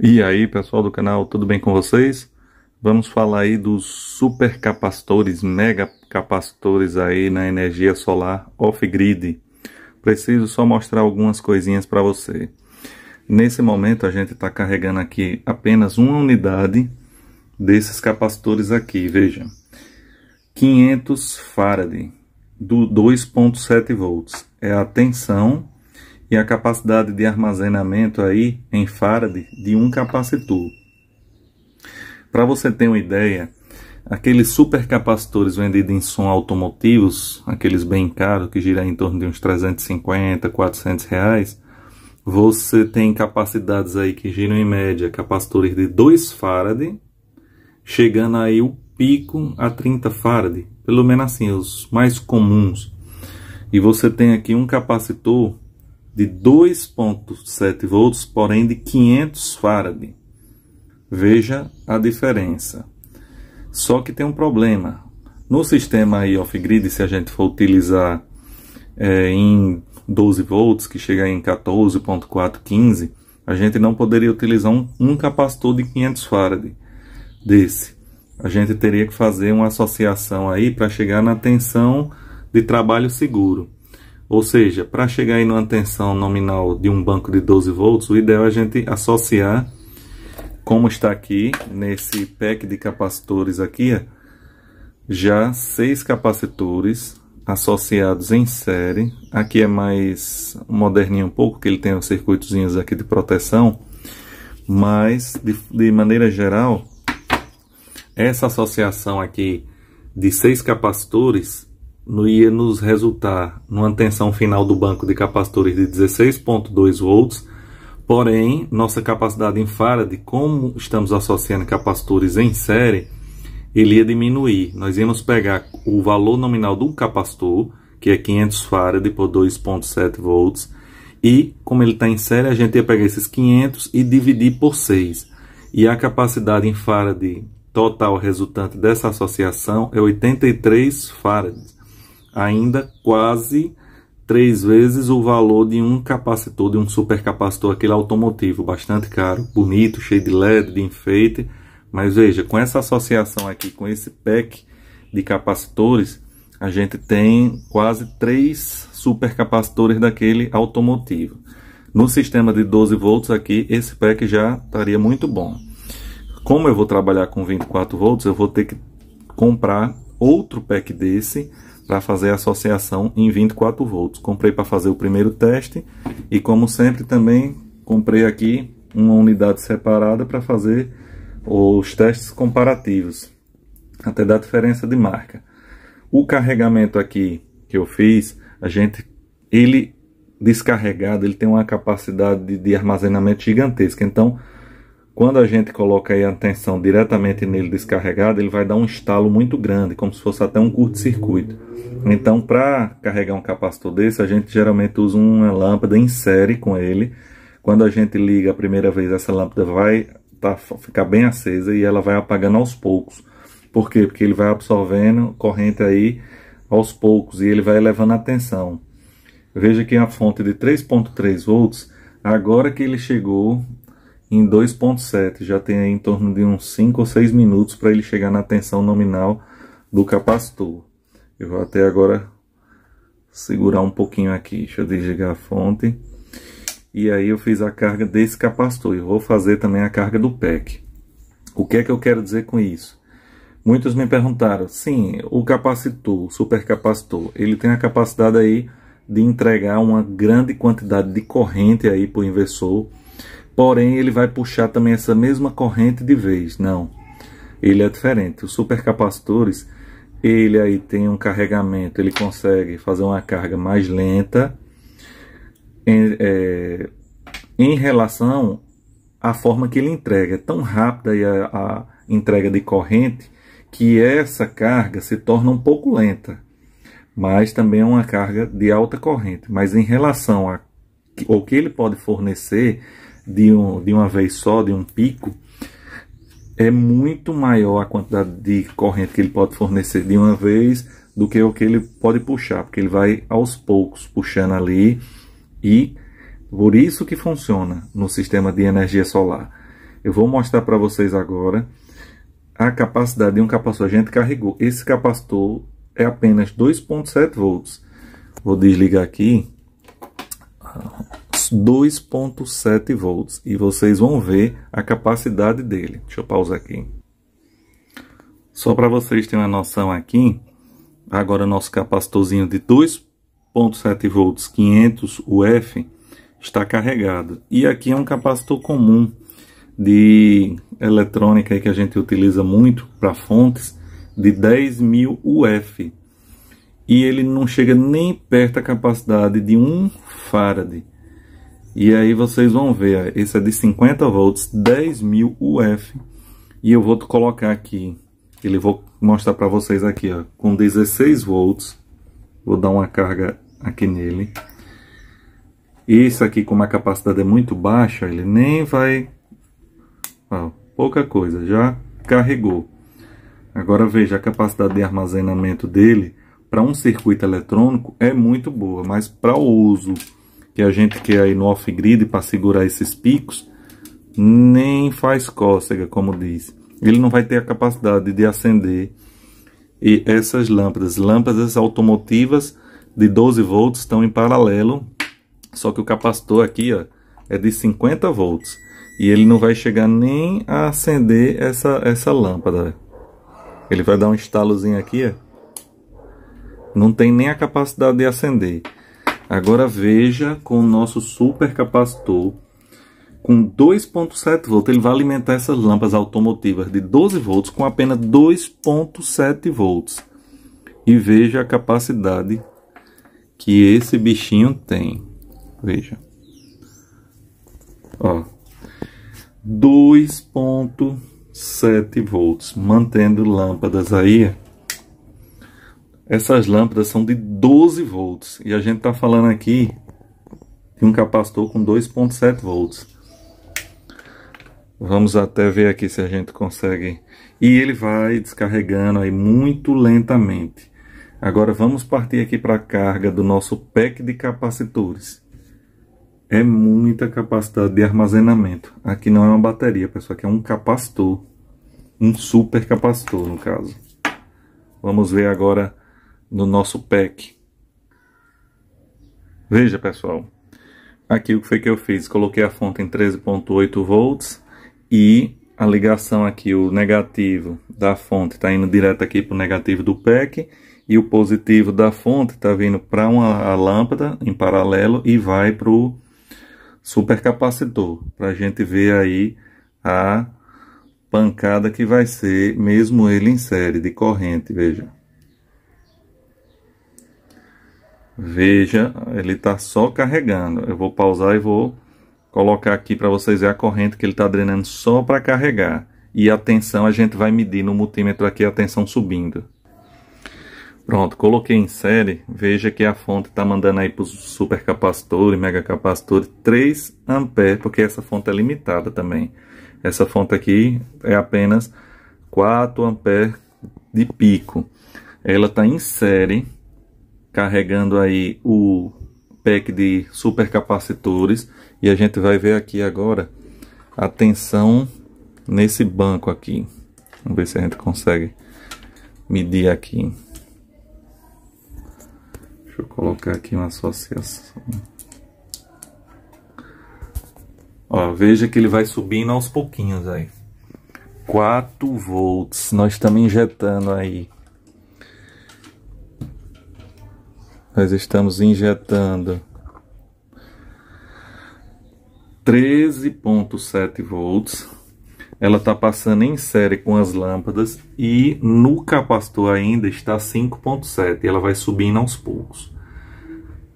E aí, pessoal do canal, tudo bem com vocês? Vamos falar aí dos supercapacitores, megacapacitores aí na energia solar off-grid. Preciso só mostrar algumas coisinhas para você. Nesse momento a gente está carregando aqui apenas uma unidade desses capacitores aqui, veja. 500 farad do 2.7 volts. É a tensão e a capacidade de armazenamento aí em farad de um capacitor. Para você ter uma ideia, aqueles supercapacitores vendidos em som automotivos, aqueles bem caros que giram em torno de uns 350, 400 reais, você tem capacidades aí que giram em média capacitores de 2 farad, chegando aí o pico a 30 farad, pelo menos assim, os mais comuns. E você tem aqui um capacitor de 2,7 volts, porém de 500 Faraday. Veja a diferença. Só que tem um problema. No sistema aí off-grid, se a gente for utilizar é, em 12 volts, que chega em 14.4, 15, a gente não poderia utilizar um, um capacitor de 500 Faraday desse. A gente teria que fazer uma associação aí para chegar na tensão de trabalho seguro. Ou seja, para chegar aí uma tensão nominal de um banco de 12 volts, o ideal é a gente associar, como está aqui, nesse pack de capacitores aqui, já seis capacitores associados em série. Aqui é mais moderninho um pouco, que ele tem os circuitozinhos aqui de proteção, mas de, de maneira geral, essa associação aqui de seis capacitores ia nos resultar numa tensão final do banco de capacitores de 16,2 volts, porém, nossa capacidade em farad, como estamos associando capacitores em série, ele ia diminuir. Nós íamos pegar o valor nominal do capacitor, que é 500 farad por 2,7 volts, e como ele está em série, a gente ia pegar esses 500 e dividir por 6. E a capacidade em farad total resultante dessa associação é 83 farads ainda quase três vezes o valor de um capacitor, de um supercapacitor, aquele automotivo, bastante caro, bonito, cheio de LED, de enfeite. Mas veja, com essa associação aqui, com esse pack de capacitores, a gente tem quase três supercapacitores daquele automotivo. No sistema de 12 volts aqui, esse pack já estaria muito bom. Como eu vou trabalhar com 24 volts, eu vou ter que comprar outro pack desse para fazer a associação em 24 volts. Comprei para fazer o primeiro teste e como sempre também comprei aqui uma unidade separada para fazer os testes comparativos, até da diferença de marca. O carregamento aqui que eu fiz, a gente ele descarregado, ele tem uma capacidade de, de armazenamento gigantesca. Então, quando a gente coloca a tensão diretamente nele descarregada, ele vai dar um estalo muito grande, como se fosse até um curto-circuito. Então, para carregar um capacitor desse, a gente geralmente usa uma lâmpada em série com ele. Quando a gente liga a primeira vez, essa lâmpada vai tá, ficar bem acesa e ela vai apagando aos poucos. Por quê? Porque ele vai absorvendo corrente aí aos poucos e ele vai elevando a tensão. Veja que a fonte de 3.3 volts, agora que ele chegou em 2.7, já tem aí em torno de uns 5 ou 6 minutos para ele chegar na tensão nominal do capacitor. Eu vou até agora segurar um pouquinho aqui, deixa eu desligar a fonte. E aí eu fiz a carga desse capacitor e vou fazer também a carga do PEC. O que é que eu quero dizer com isso? Muitos me perguntaram, sim, o capacitor, o supercapacitor, ele tem a capacidade aí de entregar uma grande quantidade de corrente aí para o inversor porém ele vai puxar também essa mesma corrente de vez. Não, ele é diferente. Os supercapacitores, ele aí tem um carregamento, ele consegue fazer uma carga mais lenta em, é, em relação à forma que ele entrega. É tão rápida a, a entrega de corrente que essa carga se torna um pouco lenta, mas também é uma carga de alta corrente. Mas em relação a o que ele pode fornecer, de, um, de uma vez só, de um pico, é muito maior a quantidade de corrente que ele pode fornecer de uma vez do que o que ele pode puxar, porque ele vai aos poucos puxando ali e por isso que funciona no sistema de energia solar. Eu vou mostrar para vocês agora a capacidade de um capacitor. A gente carregou. Esse capacitor é apenas 2.7 volts. Vou desligar aqui ah, 2.7 volts e vocês vão ver a capacidade dele. Deixa eu pausar aqui. Só para vocês terem uma noção aqui, agora nosso capacitorzinho de 2.7 volts 500 UF está carregado. E aqui é um capacitor comum de eletrônica que a gente utiliza muito para fontes de 10.000 UF e ele não chega nem perto da capacidade de 1 um farad. E aí vocês vão ver, esse é de 50 volts, 10.000 UF. E eu vou colocar aqui, ele vou mostrar para vocês aqui, ó, com 16 volts. Vou dar uma carga aqui nele. Isso aqui, como a capacidade é muito baixa, ele nem vai... Ó, pouca coisa, já carregou. Agora veja, a capacidade de armazenamento dele, para um circuito eletrônico, é muito boa, mas para o uso que a gente quer é aí no off-grid para segurar esses picos, nem faz cócega, como diz. Ele não vai ter a capacidade de acender e essas lâmpadas. Lâmpadas automotivas de 12 volts estão em paralelo, só que o capacitor aqui ó, é de 50 volts. E ele não vai chegar nem a acender essa, essa lâmpada. Ele vai dar um estalozinho aqui, ó. Não tem nem a capacidade de acender. Agora veja com o nosso super capacitor com 2.7 volts, ele vai alimentar essas lâmpadas automotivas de 12 volts com apenas 2.7 volts. E veja a capacidade que esse bichinho tem. Veja. Ó. 2.7 volts, mantendo lâmpadas aí essas lâmpadas são de 12 volts e a gente está falando aqui de um capacitor com 2.7 volts. Vamos até ver aqui se a gente consegue. E ele vai descarregando aí muito lentamente. Agora vamos partir aqui para a carga do nosso pack de capacitores. É muita capacidade de armazenamento. Aqui não é uma bateria, pessoal, aqui é um capacitor. Um super capacitor, no caso. Vamos ver agora no nosso pack. Veja, pessoal. Aqui o que foi que eu fiz? Coloquei a fonte em 13.8 volts e a ligação aqui, o negativo da fonte está indo direto aqui para o negativo do pack e o positivo da fonte está vindo para uma lâmpada em paralelo e vai para o supercapacitor, para a gente ver aí a pancada que vai ser, mesmo ele em série de corrente, veja. Veja, ele está só carregando. Eu vou pausar e vou colocar aqui para vocês ver a corrente que ele está drenando só para carregar. E a tensão a gente vai medir no multímetro aqui, a tensão subindo. Pronto, coloquei em série, veja que a fonte está mandando aí para o os e megacapacitores, 3 A, porque essa fonte é limitada também. Essa fonte aqui é apenas 4 A de pico. Ela está em série, carregando aí o pack de supercapacitores e a gente vai ver aqui agora a tensão nesse banco aqui. Vamos ver se a gente consegue medir aqui. Deixa eu colocar aqui uma associação. Ó, veja que ele vai subindo aos pouquinhos aí. 4 volts. Nós estamos injetando aí Nós estamos injetando 13.7 volts. Ela está passando em série com as lâmpadas e no capacitor ainda está 5.7. Ela vai subindo aos poucos.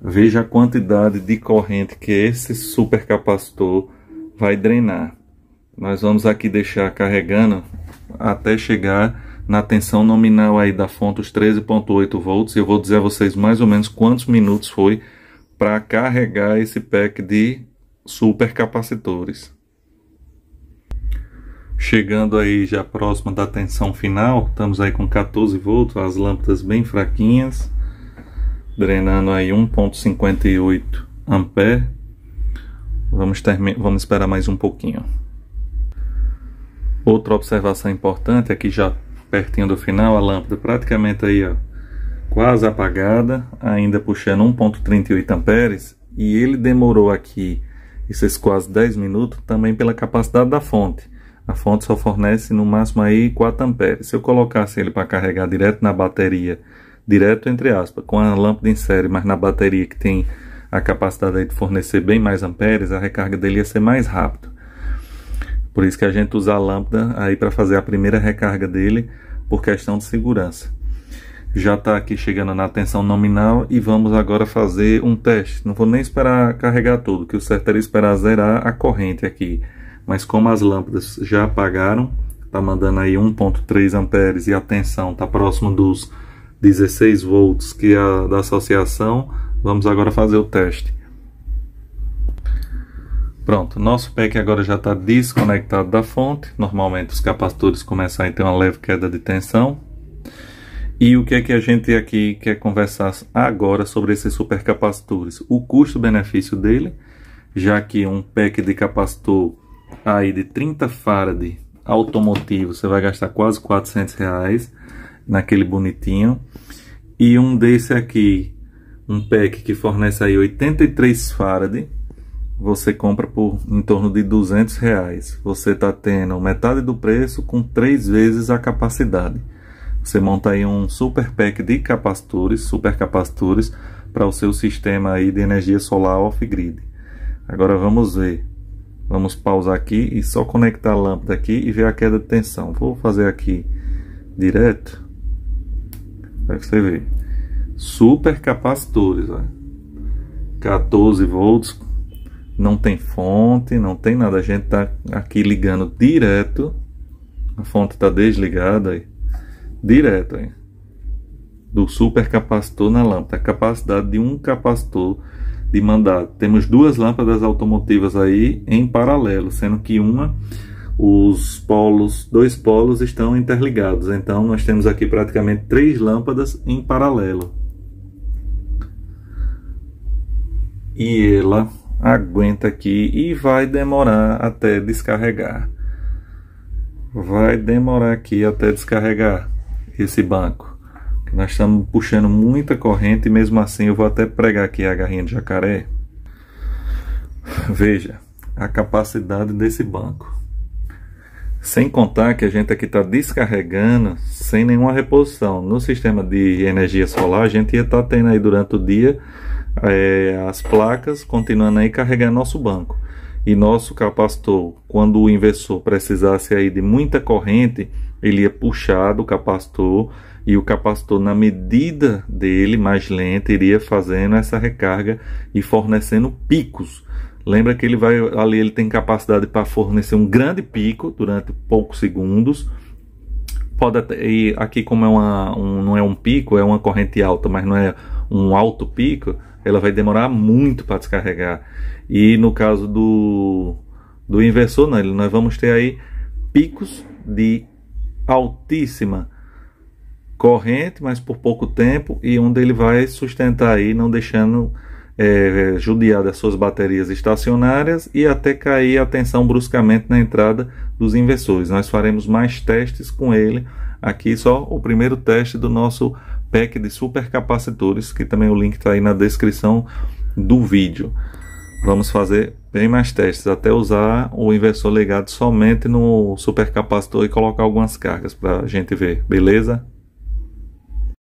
Veja a quantidade de corrente que esse supercapacitor vai drenar. Nós vamos aqui deixar carregando até chegar na tensão nominal aí da fonte os 13.8 volts. Eu vou dizer a vocês mais ou menos quantos minutos foi para carregar esse pack de supercapacitores. Chegando aí já próximo da tensão final, estamos aí com 14 volts, as lâmpadas bem fraquinhas, drenando aí 1.58 ampere. Vamos, vamos esperar mais um pouquinho. Outra observação importante é que já pertinho do final, a lâmpada praticamente aí, ó, quase apagada, ainda puxando 1.38 amperes, e ele demorou aqui esses quase 10 minutos também pela capacidade da fonte. A fonte só fornece no máximo aí 4 amperes. Se eu colocasse ele para carregar direto na bateria, direto entre aspas, com a lâmpada em série, mas na bateria que tem a capacidade de fornecer bem mais amperes, a recarga dele ia ser mais rápida. Por isso que a gente usa a lâmpada aí para fazer a primeira recarga dele por questão de segurança. Já está aqui chegando na tensão nominal e vamos agora fazer um teste. Não vou nem esperar carregar tudo, que o certo era esperar zerar a corrente aqui. Mas como as lâmpadas já apagaram, está mandando aí 1.3 amperes e a tensão está próximo dos 16 volts que é a da associação, vamos agora fazer o teste. Pronto, nosso pack agora já está desconectado da fonte. Normalmente os capacitores começam a ter uma leve queda de tensão. E o que é que a gente aqui quer conversar agora sobre esses supercapacitores? O custo-benefício dele, já que um pack de capacitor aí de 30 farad automotivo, você vai gastar quase 400 reais naquele bonitinho. E um desse aqui, um pack que fornece aí 83 farad, você compra por em torno de 200 reais. Você está tendo metade do preço com três vezes a capacidade. Você monta aí um super pack de capacitores, super capacitores, para o seu sistema aí de energia solar off-grid. Agora vamos ver. Vamos pausar aqui e só conectar a lâmpada aqui e ver a queda de tensão. Vou fazer aqui direto para você ver. Super capacitores, olha. 14 volts, não tem fonte, não tem nada. A gente está aqui ligando direto. A fonte está desligada aí. Direto aí. Do supercapacitor na lâmpada. A capacidade de um capacitor de mandar. Temos duas lâmpadas automotivas aí em paralelo, sendo que uma os polos, dois polos estão interligados. Então nós temos aqui praticamente três lâmpadas em paralelo. E ela aguenta aqui e vai demorar até descarregar. Vai demorar aqui até descarregar esse banco. Nós estamos puxando muita corrente e mesmo assim eu vou até pregar aqui a garrinha de jacaré. Veja a capacidade desse banco. Sem contar que a gente aqui está descarregando sem nenhuma reposição. No sistema de energia solar, a gente ia estar tá tendo aí durante o dia é, as placas, continuando aí carregar nosso banco. E nosso capacitor, quando o inversor precisasse aí de muita corrente, ele ia puxar do capacitor e o capacitor, na medida dele mais lenta, iria fazendo essa recarga e fornecendo picos. Lembra que ele vai ali, ele tem capacidade para fornecer um grande pico durante poucos segundos. Pode até, e aqui como é uma, um, não é um pico, é uma corrente alta, mas não é um alto pico, ela vai demorar muito para descarregar. E no caso do, do inversor, não, nós vamos ter aí picos de altíssima corrente, mas por pouco tempo, e onde ele vai sustentar aí, não deixando é, judiar das suas baterias estacionárias e até cair a tensão bruscamente na entrada dos inversores. Nós faremos mais testes com ele aqui, só o primeiro teste do nosso pack de supercapacitores, que também o link está aí na descrição do vídeo. Vamos fazer bem mais testes, até usar o inversor ligado somente no supercapacitor e colocar algumas cargas para a gente ver, beleza?